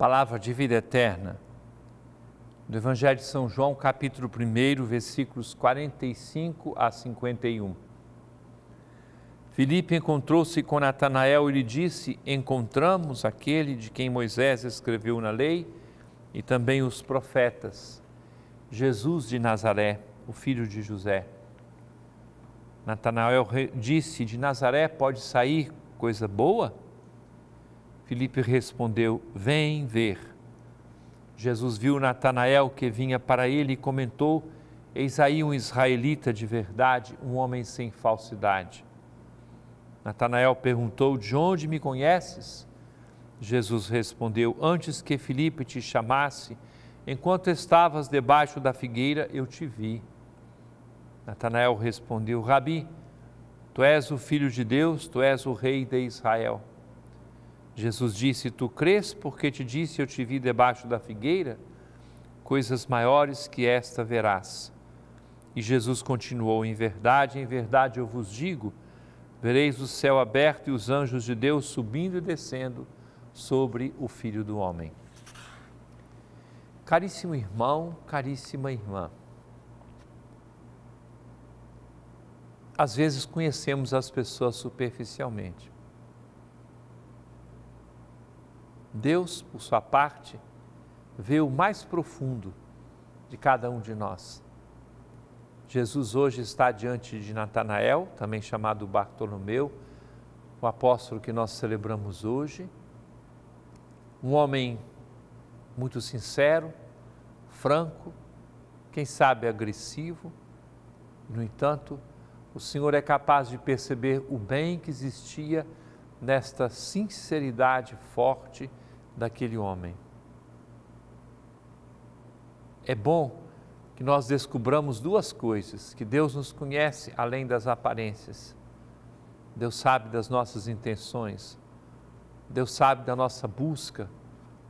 palavra de vida eterna. Do Evangelho de São João, capítulo 1, versículos 45 a 51. Filipe encontrou-se com Natanael e lhe disse: Encontramos aquele de quem Moisés escreveu na lei e também os profetas, Jesus de Nazaré, o filho de José. Natanael disse: De Nazaré pode sair coisa boa? Filipe respondeu: Vem ver. Jesus viu Natanael que vinha para ele e comentou: Eis aí um israelita de verdade, um homem sem falsidade. Natanael perguntou: De onde me conheces? Jesus respondeu: Antes que Filipe te chamasse, enquanto estavas debaixo da figueira, eu te vi. Natanael respondeu: Rabi, tu és o filho de Deus, tu és o rei de Israel. Jesus disse: Tu crês porque te disse eu te vi debaixo da figueira? Coisas maiores que esta verás. E Jesus continuou: Em verdade, em verdade eu vos digo: vereis o céu aberto e os anjos de Deus subindo e descendo sobre o Filho do Homem. Caríssimo irmão, caríssima irmã, às vezes conhecemos as pessoas superficialmente. Deus, por sua parte, vê o mais profundo de cada um de nós. Jesus hoje está diante de Natanael, também chamado Bartolomeu, o apóstolo que nós celebramos hoje, um homem muito sincero, franco, quem sabe agressivo. No entanto, o Senhor é capaz de perceber o bem que existia nesta sinceridade forte daquele homem. É bom que nós descubramos duas coisas: que Deus nos conhece além das aparências, Deus sabe das nossas intenções, Deus sabe da nossa busca,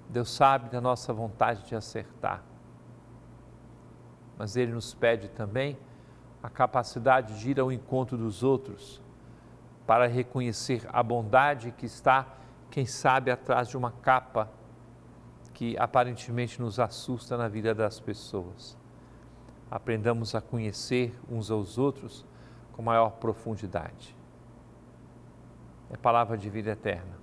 Deus sabe da nossa vontade de acertar. Mas Ele nos pede também a capacidade de ir ao encontro dos outros, para reconhecer a bondade que está quem sabe atrás de uma capa que aparentemente nos assusta na vida das pessoas. Aprendamos a conhecer uns aos outros com maior profundidade. É palavra de vida eterna.